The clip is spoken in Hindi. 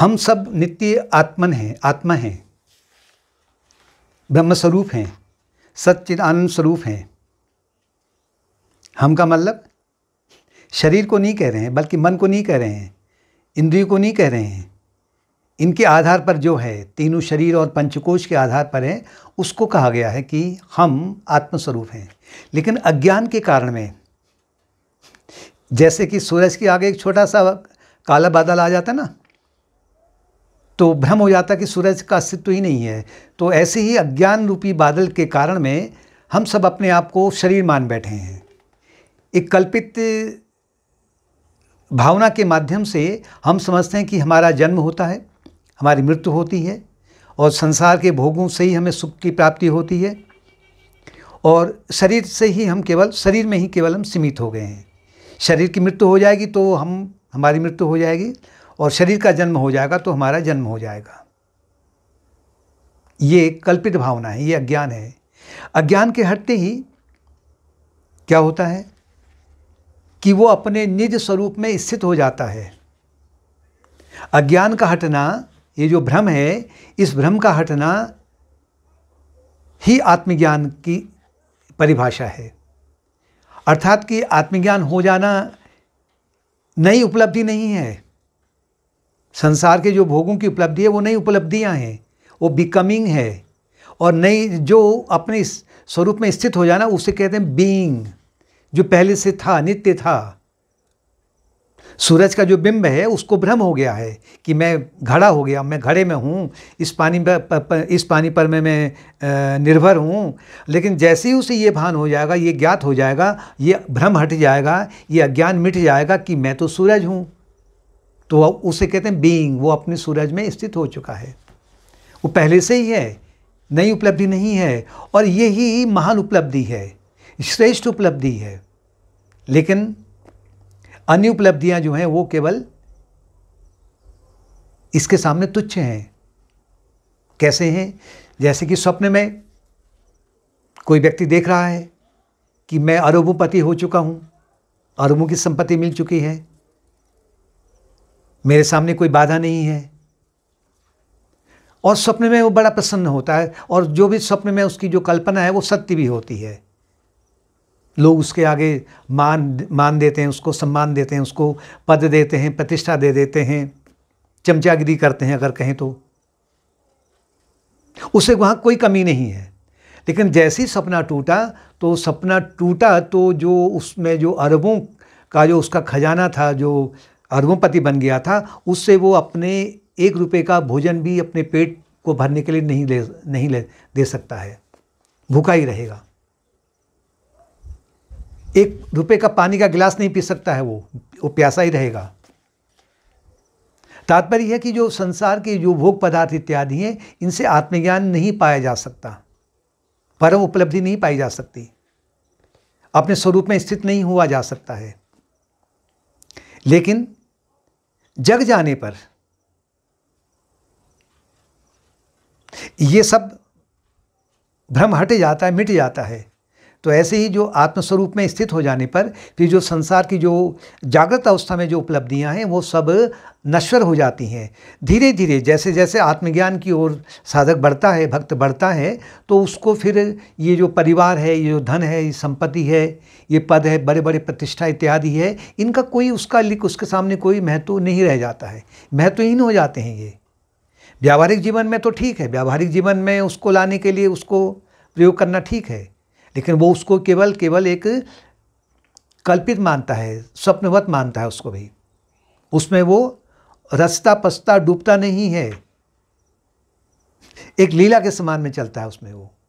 हम सब नित्य आत्मन हैं आत्मा हैं ब्रह्मस्वरूप हैं आनंद स्वरूप हैं हम का मतलब शरीर को नहीं कह रहे हैं बल्कि मन को नहीं कह रहे हैं इंद्रियों को नहीं कह रहे हैं इनके आधार पर जो है तीनों शरीर और पंचकोश के आधार पर है उसको कहा गया है कि हम आत्मस्वरूप हैं लेकिन अज्ञान के कारण में जैसे कि सूरज के आगे एक छोटा सा काला बादल आ जाता है ना तो भ्रम हो जाता कि सूरज का अस्तित्व ही नहीं है तो ऐसे ही अज्ञान रूपी बादल के कारण में हम सब अपने आप को शरीर मान बैठे हैं एक कल्पित भावना के माध्यम से हम समझते हैं कि हमारा जन्म होता है हमारी मृत्यु होती है और संसार के भोगों से ही हमें सुख की प्राप्ति होती है और शरीर से ही हम केवल शरीर में ही केवल हम सीमित हो गए हैं शरीर की मृत्यु हो जाएगी तो हम हमारी मृत्यु हो जाएगी और शरीर का जन्म हो जाएगा तो हमारा जन्म हो जाएगा ये कल्पित भावना है ये अज्ञान है अज्ञान के हटते ही क्या होता है कि वो अपने निज स्वरूप में स्थित हो जाता है अज्ञान का हटना ये जो भ्रम है इस भ्रम का हटना ही आत्मज्ञान की परिभाषा है अर्थात कि आत्मज्ञान हो जाना नई उपलब्धि नहीं है संसार के जो भोगों की उपलब्धि है वो नई उपलब्धियाँ हैं वो बिकमिंग है और नई जो अपने स्वरूप में स्थित हो जाना उसे कहते हैं बीइंग जो पहले से था नित्य था सूरज का जो बिंब है उसको भ्रम हो गया है कि मैं घड़ा हो गया मैं घड़े में हूँ इस पानी पर इस पानी पर मैं मैं निर्भर हूँ लेकिन जैसे ही उसे ये भान हो जाएगा ये ज्ञात हो जाएगा ये भ्रम हट जाएगा ये अज्ञान मिट जाएगा कि मैं तो सूरज हूँ तो उसे कहते हैं बीइंग वो अपने सूरज में स्थित हो चुका है वो पहले से ही है नई उपलब्धि नहीं है और यही महान उपलब्धि है श्रेष्ठ उपलब्धि है लेकिन अन्य उपलब्धियां जो हैं वो केवल इसके सामने तुच्छ हैं कैसे हैं जैसे कि स्वप्न में कोई व्यक्ति देख रहा है कि मैं अरबोपति हो चुका हूँ अरबों की संपत्ति मिल चुकी है मेरे सामने कोई बाधा नहीं है और स्वप्न में वो बड़ा प्रसन्न होता है और जो भी स्वप्न में उसकी जो कल्पना है वो सत्य भी होती है लोग उसके आगे मान मान देते हैं उसको सम्मान देते हैं उसको पद देते हैं प्रतिष्ठा दे देते हैं चमचागिरी करते हैं अगर कहें तो उसे वहाँ कोई कमी नहीं है लेकिन जैसे ही सपना टूटा तो सपना टूटा तो जो उसमें जो अरबों का जो उसका खजाना था जो अरबोंपति बन गया था उससे वो अपने एक रुपये का भोजन भी अपने पेट को भरने के लिए नहीं ले नहीं ले दे सकता है भूखा ही रहेगा एक रुपये का पानी का गिलास नहीं पी सकता है वो वो प्यासा ही रहेगा तात्पर्य है कि जो संसार के जो भोग पदार्थ इत्यादि हैं इनसे आत्मज्ञान नहीं पाया जा सकता परम उपलब्धि नहीं पाई जा सकती अपने स्वरूप में स्थित नहीं हुआ जा सकता है लेकिन जग जाने पर ये सब भ्रम हट जाता है मिट जाता है तो ऐसे ही जो आत्मस्वरूप में स्थित हो जाने पर फिर जो संसार की जो जागृत अवस्था में जो उपलब्धियां हैं वो सब नश्वर हो जाती हैं धीरे धीरे जैसे जैसे आत्मज्ञान की ओर साधक बढ़ता है भक्त बढ़ता है तो उसको फिर ये जो परिवार है ये जो धन है ये संपत्ति है ये पद है बड़े बड़े प्रतिष्ठा इत्यादि है इनका कोई उसका लिख उसके सामने कोई महत्व नहीं रह जाता है महत्वहीन हो जाते हैं ये व्यावहारिक जीवन में तो ठीक है व्यावहारिक जीवन में उसको लाने के लिए उसको प्रयोग करना ठीक है लेकिन वो उसको केवल केवल एक कल्पित मानता है स्वप्नवत मानता है उसको भी उसमें वो रस्ता पस्ता डूबता नहीं है एक लीला के समान में चलता है उसमें वो